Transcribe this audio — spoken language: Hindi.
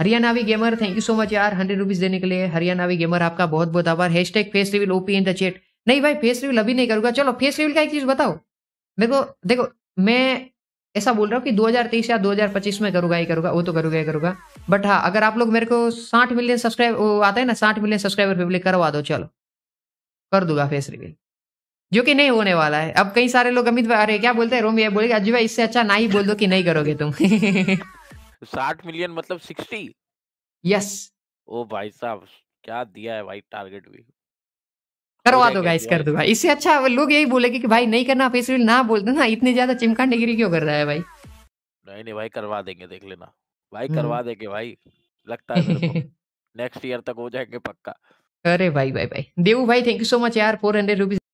हरियाणावी gamer thank you so much यार हंड्रेड रुपीज देने के लिए हरियाणावी गेमर आपका बहुत बहुत आभार hashtag face reveal OP in the chat नहीं भाई फेस रिविल अभी नहीं करूंगा चलो फेस रिविल का एक चीज बताओ मेरे को देखो मैं ऐसा बोल रहा हूँ कि 2023 या 2025 में करूंगा ही करूंगा वो तो करूंगा ही करूंगा बट हाँ अगर आप लोग मेरे को 60 मिलियन सब्सक्राइब आता है ना 60 मिलियन सब्सक्राइबर पब्लिक करवा दो चलो कर दूंगा फेस रिविल जो कि नहीं होने वाला है अब कई सारे लोग अमित भाई अरे क्या बोलते हैं रोमी बोलेगा अजय भाई इससे अच्छा ना ही बोल दो कि नहीं करोगे तुम साठ मिलियन मतलब सिक्सटी यस ओ भाई साहब क्या दिया है भाई टारगेट भी करवा दो गाइस कर दो भाई इससे अच्छा लोग यही बोलेंगे कि भाई नहीं करना फेसबुक ना बोलते ना इतने ज्यादा डिग्री क्यों कर रहा है भाई नहीं नहीं भाई करवा देंगे देख लेना भाई हम्म। करवा देंगे भाई लगता है नेक्स्ट ईयर तक हो जाएंगे पक्का अरे भाई भाई भाई देव भाई थैंक यू सो मच यार फोर हंड्रेड रुपीज